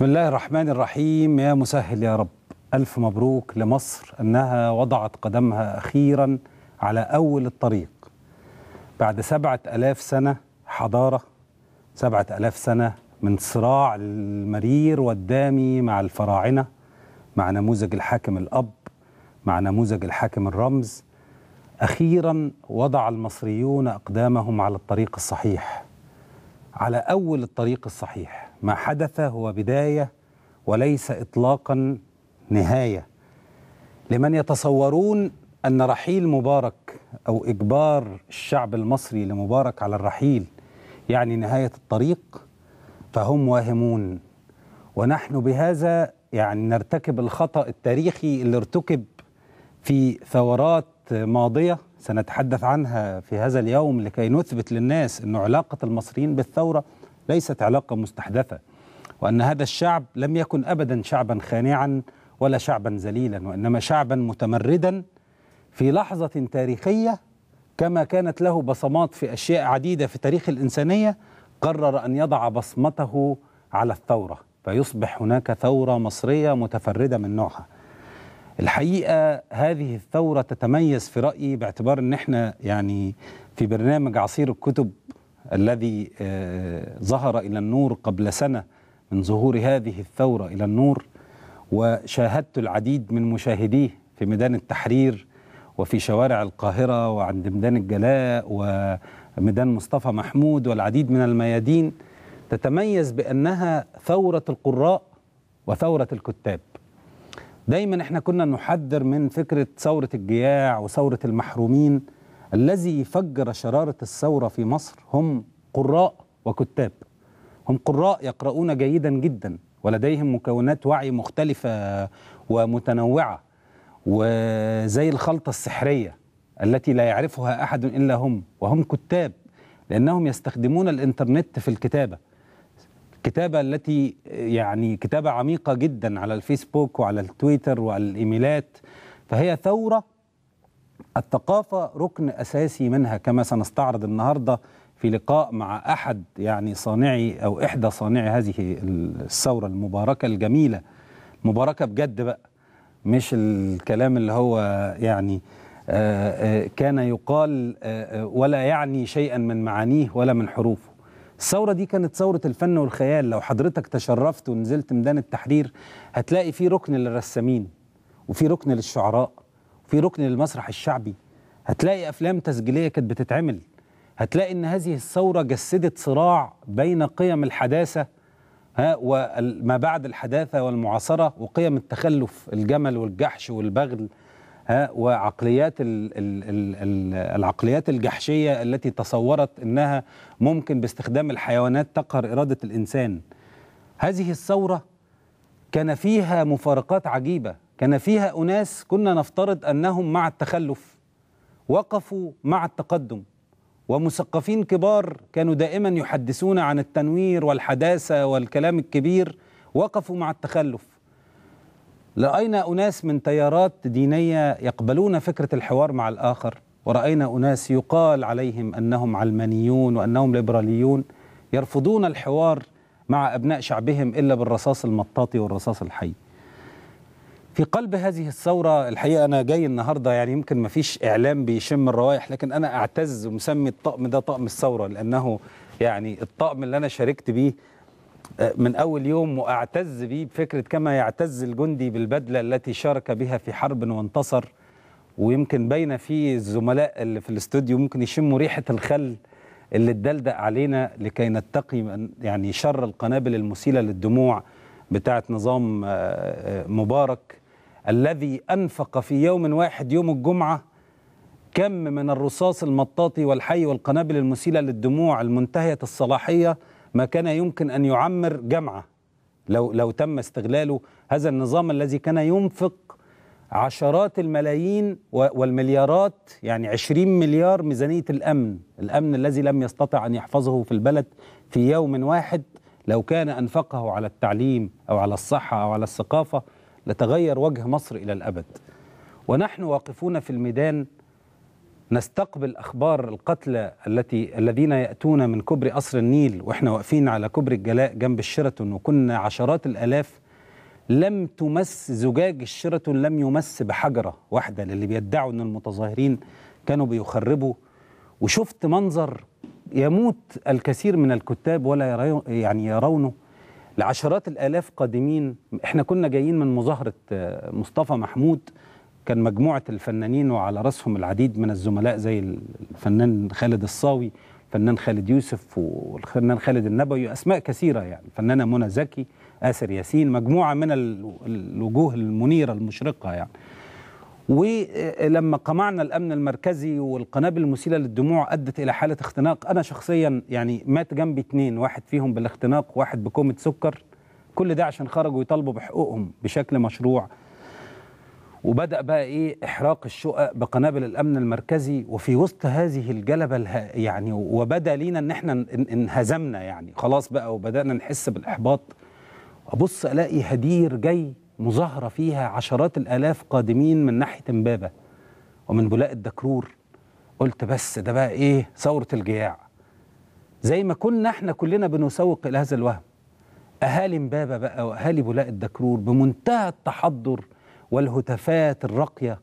بسم الله الرحمن الرحيم يا مسهل يا رب ألف مبروك لمصر أنها وضعت قدمها أخيرا على أول الطريق بعد سبعة ألاف سنة حضارة سبعة ألاف سنة من صراع المرير والدامي مع الفراعنة مع نموذج الحاكم الأب مع نموذج الحاكم الرمز أخيرا وضع المصريون أقدامهم على الطريق الصحيح على أول الطريق الصحيح ما حدث هو بداية وليس إطلاقا نهاية لمن يتصورون أن رحيل مبارك أو إجبار الشعب المصري لمبارك على الرحيل يعني نهاية الطريق فهم واهمون ونحن بهذا يعني نرتكب الخطأ التاريخي اللي ارتكب في ثورات ماضية سنتحدث عنها في هذا اليوم لكي نثبت للناس أن علاقة المصريين بالثورة ليست علاقة مستحدثة وأن هذا الشعب لم يكن أبدا شعبا خانعا ولا شعبا ذليلا وإنما شعبا متمردا في لحظة تاريخية كما كانت له بصمات في أشياء عديدة في تاريخ الإنسانية قرر أن يضع بصمته على الثورة فيصبح هناك ثورة مصرية متفردة من نوعها الحقيقه هذه الثوره تتميز في رايي باعتبار ان احنا يعني في برنامج عصير الكتب الذي آه، ظهر الى النور قبل سنه من ظهور هذه الثوره الى النور وشاهدت العديد من مشاهديه في ميدان التحرير وفي شوارع القاهره وعند ميدان الجلاء وميدان مصطفى محمود والعديد من الميادين تتميز بانها ثوره القراء وثوره الكتاب دايما احنا كنا نحذر من فكرة ثورة الجياع وثورة المحرومين الذي فجر شرارة الثورة في مصر هم قراء وكتاب هم قراء يقرؤون جيدا جدا ولديهم مكونات وعي مختلفة ومتنوعة وزي الخلطة السحرية التي لا يعرفها أحد إلا هم وهم كتاب لأنهم يستخدمون الإنترنت في الكتابة كتابة التي يعني كتابة عميقة جدا على الفيسبوك وعلى التويتر وعلى الإيميلات فهي ثورة الثقافة ركن أساسي منها كما سنستعرض النهاردة في لقاء مع أحد يعني صانعي أو إحدى صانعي هذه الثورة المباركة الجميلة مباركة بجد بقى مش الكلام اللي هو يعني آه، آه، كان يقال آه، ولا يعني شيئا من معانيه ولا من حروفه الثوره دي كانت ثوره الفن والخيال لو حضرتك تشرفت ونزلت ميدان التحرير هتلاقي في ركن للرسامين وفي ركن للشعراء وفي ركن للمسرح الشعبي هتلاقي افلام تسجيليه كانت بتتعمل هتلاقي ان هذه الثوره جسدت صراع بين قيم الحداثه ها وما بعد الحداثه والمعاصره وقيم التخلف الجمل والجحش والبغل ها وعقليات الـ الـ الـ العقليات الجحشيه التي تصورت انها ممكن باستخدام الحيوانات تقهر اراده الانسان. هذه الثوره كان فيها مفارقات عجيبه، كان فيها اناس كنا نفترض انهم مع التخلف وقفوا مع التقدم ومثقفين كبار كانوا دائما يحدثون عن التنوير والحداثه والكلام الكبير وقفوا مع التخلف لأينا أناس من تيارات دينية يقبلون فكرة الحوار مع الآخر ورأينا أناس يقال عليهم أنهم علمانيون وأنهم ليبراليون يرفضون الحوار مع أبناء شعبهم إلا بالرصاص المطاطي والرصاص الحي في قلب هذه الثورة الحقيقة أنا جاي النهاردة يعني يمكن ما فيش إعلام بيشم الروائح لكن أنا أعتز ومسمي الطقم ده طقم الثورة لأنه يعني الطقم اللي أنا شاركت بيه من أول يوم وأعتز بيه بفكرة كما يعتز الجندي بالبدلة التي شارك بها في حرب وانتصر ويمكن بين في الزملاء اللي في الاستوديو ممكن يشموا ريحة الخل اللي اتدلدق علينا لكي نتقي يعني شر القنابل المسيلة للدموع بتاعة نظام آه، آه، مبارك الذي أنفق في يوم واحد يوم الجمعة كم من الرصاص المطاطي والحي والقنابل المسيلة للدموع المنتهية الصلاحية ما كان يمكن أن يعمر جامعة لو لو تم استغلاله هذا النظام الذي كان ينفق عشرات الملايين والمليارات يعني 20 مليار ميزانية الأمن الأمن الذي لم يستطع أن يحفظه في البلد في يوم واحد لو كان أنفقه على التعليم أو على الصحة أو على الثقافة لتغير وجه مصر إلى الأبد ونحن واقفون في الميدان نستقبل اخبار القتلى التي الذين ياتون من كوبري قصر النيل واحنا واقفين على كوبري الجلاء جنب الشيراتون وكنا عشرات الالاف لم تمس زجاج الشيراتون لم يمس بحجره واحده للي بيدعوا ان المتظاهرين كانوا بيخربوا وشفت منظر يموت الكثير من الكتاب ولا يعني يرونه لعشرات الالاف قادمين احنا كنا جايين من مظاهره آه، مصطفى محمود كان مجموعة الفنانين وعلى رأسهم العديد من الزملاء زي الفنان خالد الصاوي الفنان خالد يوسف والفنان خالد النبوي أسماء كثيرة يعني الفنانة منى زكي آسر ياسين مجموعة من الوجوه المنيرة المشرقة يعني ولما قمعنا الامن المركزي والقنابل المسيله للدموع ادت الى حاله اختناق انا شخصيا يعني مات جنبي اتنين واحد فيهم بالاختناق واحد بكومه سكر كل ده عشان خرجوا يطالبوا بحقوقهم بشكل مشروع وبدأ بقى إيه إحراق الشقق بقنابل الأمن المركزي وفي وسط هذه الجلبة يعني وبدا لينا إن إحنا انهزمنا يعني خلاص بقى وبدأنا نحس بالإحباط أبص ألاقي هدير جاي مظاهرة فيها عشرات الآلاف قادمين من ناحية إمبابة ومن بولاق الدكرور قلت بس ده بقى إيه ثورة الجياع زي ما كنا إحنا كلنا بنسوق إلى هذا الوهم أهالي إمبابة بقى وأهالي بولاق الدكرور بمنتهى التحضر والهتافات الراقيه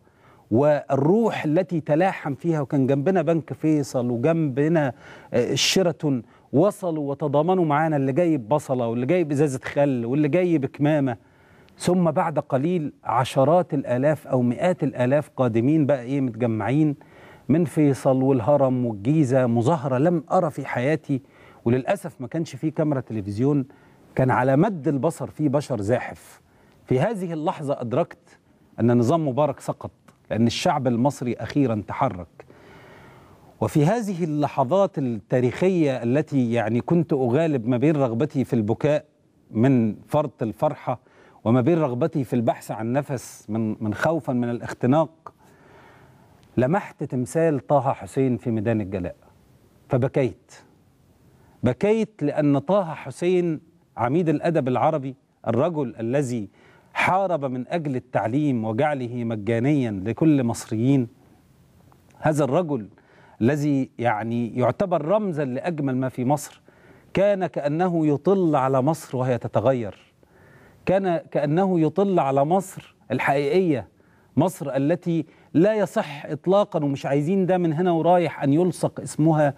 والروح التي تلاحم فيها وكان جنبنا بنك فيصل وجنبنا الشيراتون آه، وصلوا وتضامنوا معانا اللي جايب بصله واللي جايب ازازه خل واللي جايب كمامه ثم بعد قليل عشرات الالاف او مئات الالاف قادمين بقى ايه متجمعين من فيصل والهرم والجيزه مظاهره لم ارى في حياتي وللاسف ما كانش في كاميرا تلفزيون كان على مد البصر في بشر زاحف في هذه اللحظه ادركت أن نظام مبارك سقط لأن الشعب المصري أخيرا تحرك وفي هذه اللحظات التاريخية التي يعني كنت أغالب ما بين رغبتي في البكاء من فرط الفرحة وما بين رغبتي في البحث عن نفس من من خوفا من الاختناق لمحت تمثال طه حسين في ميدان الجلاء فبكيت بكيت لأن طه حسين عميد الأدب العربي الرجل الذي حارب من أجل التعليم وجعله مجانيا لكل مصريين هذا الرجل الذي يعني يعتبر رمزا لأجمل ما في مصر كان كأنه يطل على مصر وهي تتغير كان كأنه يطل على مصر الحقيقية مصر التي لا يصح إطلاقا ومش عايزين ده من هنا ورايح أن يلصق اسمها